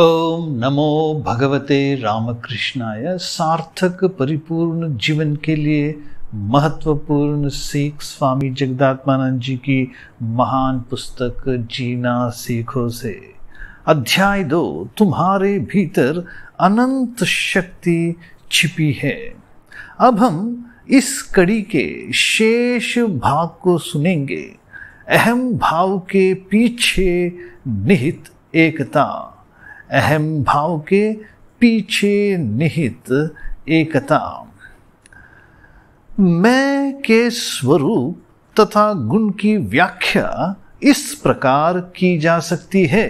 ओम नमो भगवते रामकृष्णाय सार्थक परिपूर्ण जीवन के लिए महत्वपूर्ण सीख स्वामी जगदात्मानंद जी की महान पुस्तक जीना सीखो से अध्याय दो तुम्हारे भीतर अनंत शक्ति छिपी है अब हम इस कड़ी के शेष भाग को सुनेंगे अहम भाव के पीछे निहित एकता अहम भाव के पीछे निहित एकता मैं के स्वरूप तथा गुण की व्याख्या इस प्रकार की जा सकती है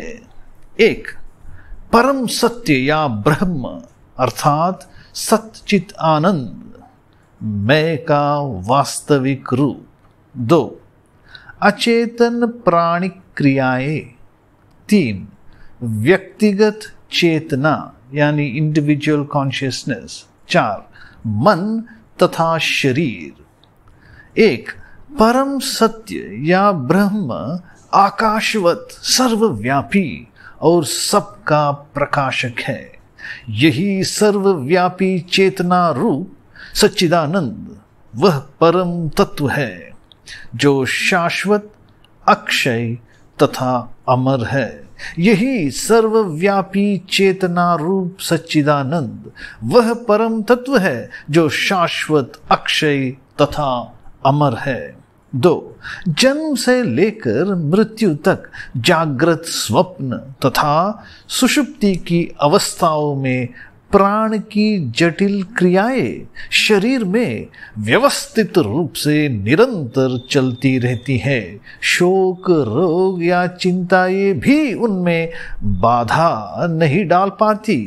एक परम सत्य या ब्रह्म अर्थात सत्चित आनंद मैं का वास्तविक रूप दो अचेतन प्राणिक क्रियाएं तीन व्यक्तिगत चेतना यानी इंडिविजुअल कॉन्शियसनेस चार मन तथा शरीर एक परम सत्य या ब्रह्म आकाशवत सर्वव्यापी और सबका प्रकाशक है यही सर्वव्यापी चेतना रूप सच्चिदानंद वह परम तत्व है जो शाश्वत अक्षय तथा अमर है यही सर्वव्यापी चेतना रूप सच्चिदानंद वह परम तत्व है जो शाश्वत अक्षय तथा अमर है दो जन्म से लेकर मृत्यु तक जागृत स्वप्न तथा सुषुप्ति की अवस्थाओं में प्राण की जटिल क्रियाएं शरीर में व्यवस्थित रूप से निरंतर चलती रहती है शोक रोग या चिंताएं भी उनमें बाधा नहीं डाल पाती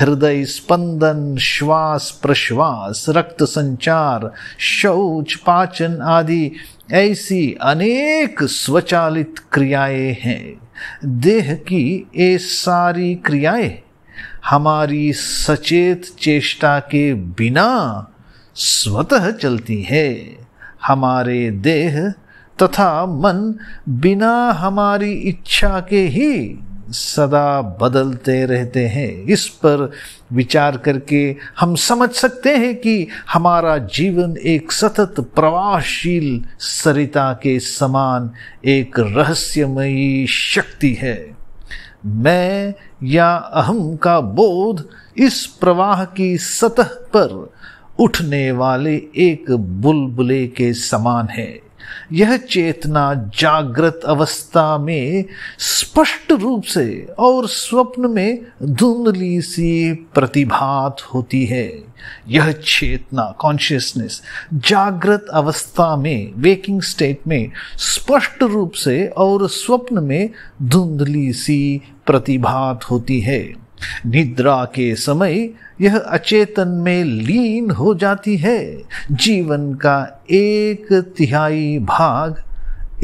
हृदय स्पंदन श्वास प्रश्वास रक्त संचार शौच पाचन आदि ऐसी अनेक स्वचालित क्रियाएं हैं देह की ये सारी क्रियाएं हमारी सचेत चेष्टा के बिना स्वतः चलती है हमारे देह तथा मन बिना हमारी इच्छा के ही सदा बदलते रहते हैं इस पर विचार करके हम समझ सकते हैं कि हमारा जीवन एक सतत प्रवाहशील सरिता के समान एक रहस्यमयी शक्ति है मैं या अहम का बोध इस प्रवाह की सतह पर उठने वाले एक बुलबुले के समान है यह चेतना जागृत अवस्था में स्पष्ट रूप से और स्वप्न में धुंधली सी प्रतिभात होती है यह चेतना कॉन्शियसनेस जागृत अवस्था में वेकिंग स्टेट में स्पष्ट रूप से और स्वप्न में धुंधली सी प्रतिभात होती है निद्रा के समय यह अचेतन में लीन हो जाती है जीवन का एक तिहाई भाग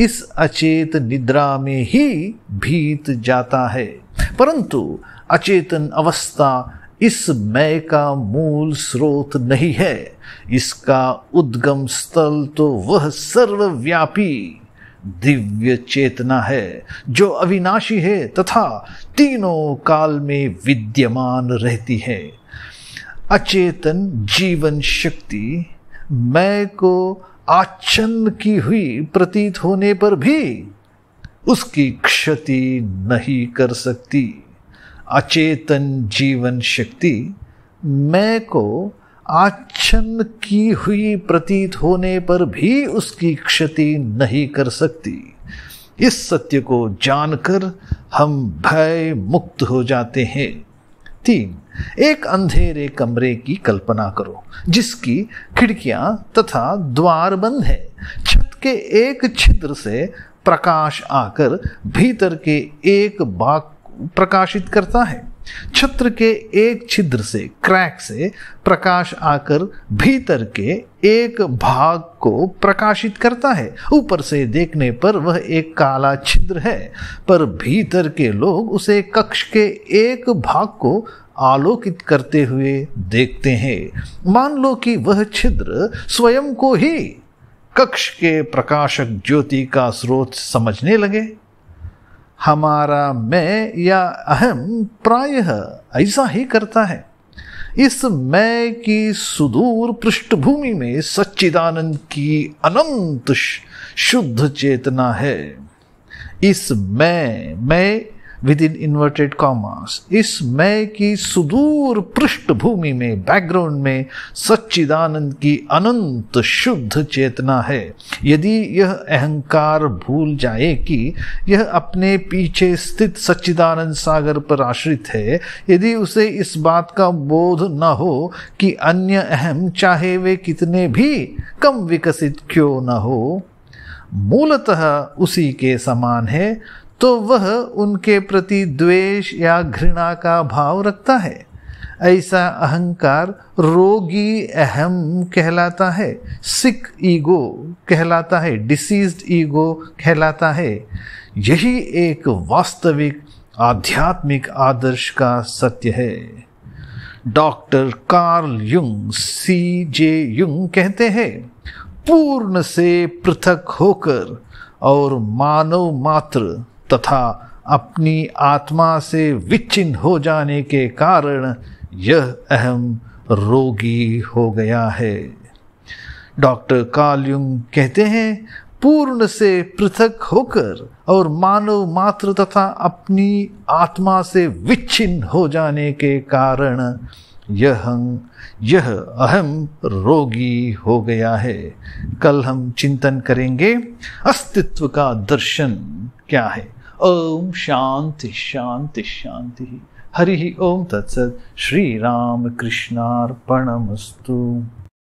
इस अचेत निद्रा में ही बीत जाता है परंतु अचेतन अवस्था इस मय का मूल स्रोत नहीं है इसका उद्गम स्थल तो वह सर्वव्यापी दिव्य चेतना है जो अविनाशी है तथा तीनों काल में विद्यमान रहती है अचेतन जीवन शक्ति मैं को आच्छन्न की हुई प्रतीत होने पर भी उसकी क्षति नहीं कर सकती अचेतन जीवन शक्ति मैं को आच्छन्न की हुई प्रतीत होने पर भी उसकी क्षति नहीं कर सकती इस सत्य को जानकर हम भय मुक्त हो जाते हैं तीन एक अंधेरे कमरे की कल्पना करो जिसकी खिड़कियां तथा द्वार बंद है छत के एक छिद्र से प्रकाश आकर भीतर के एक बाग प्रकाशित करता है छत्र के एक छिद्र से क्रैक से प्रकाश आकर भीतर के एक भाग को प्रकाशित करता है ऊपर से देखने पर वह एक काला छिद्र है पर भीतर के लोग उसे कक्ष के एक भाग को आलोकित करते हुए देखते हैं मान लो कि वह छिद्र स्वयं को ही कक्ष के प्रकाशक ज्योति का स्रोत समझने लगे हमारा मैं या अहम प्रायः ऐसा ही करता है इस मैं की सुदूर पृष्ठभूमि में सच्चिदानंद की अनंत शुद्ध चेतना है इस मैं मैं विद इन इन्वर्टेड कॉमर्स इस मैं की सुदूर पृष्ठभूमि में बैकग्राउंड में सच्चिदानंद की अनंत शुद्ध चेतना है यदि यह अहंकार भूल जाए कि यह अपने पीछे स्थित सच्चिदानंद सागर पर आश्रित है यदि उसे इस बात का बोध न हो कि अन्य अहम चाहे वे कितने भी कम विकसित क्यों न हो मूलतः उसी के समान है तो वह उनके प्रति द्वेष या घृणा का भाव रखता है ऐसा अहंकार रोगी अहम कहलाता है सिक ईगो कहलाता है डिसीज्ड ईगो कहलाता है यही एक वास्तविक आध्यात्मिक आदर्श का सत्य है doctor Carl Jung C J Jung कहते हैं पूर्ण से पृथक होकर और मानव मात्र तथा अपनी आत्मा से विच्छिन्न हो जाने के कारण यह अहम रोगी हो गया है डॉक्टर कालयुंग कहते हैं पूर्ण से पृथक होकर और मानव मात्र तथा अपनी आत्मा से विच्छिन्न हो जाने के कारण यह यह अहम रोगी हो गया है कल हम चिंतन करेंगे अस्तित्व का दर्शन क्या है ओम शांति शांति शांति हरि ओम तत्सत श्री राम कृष्णार्पणमस्तु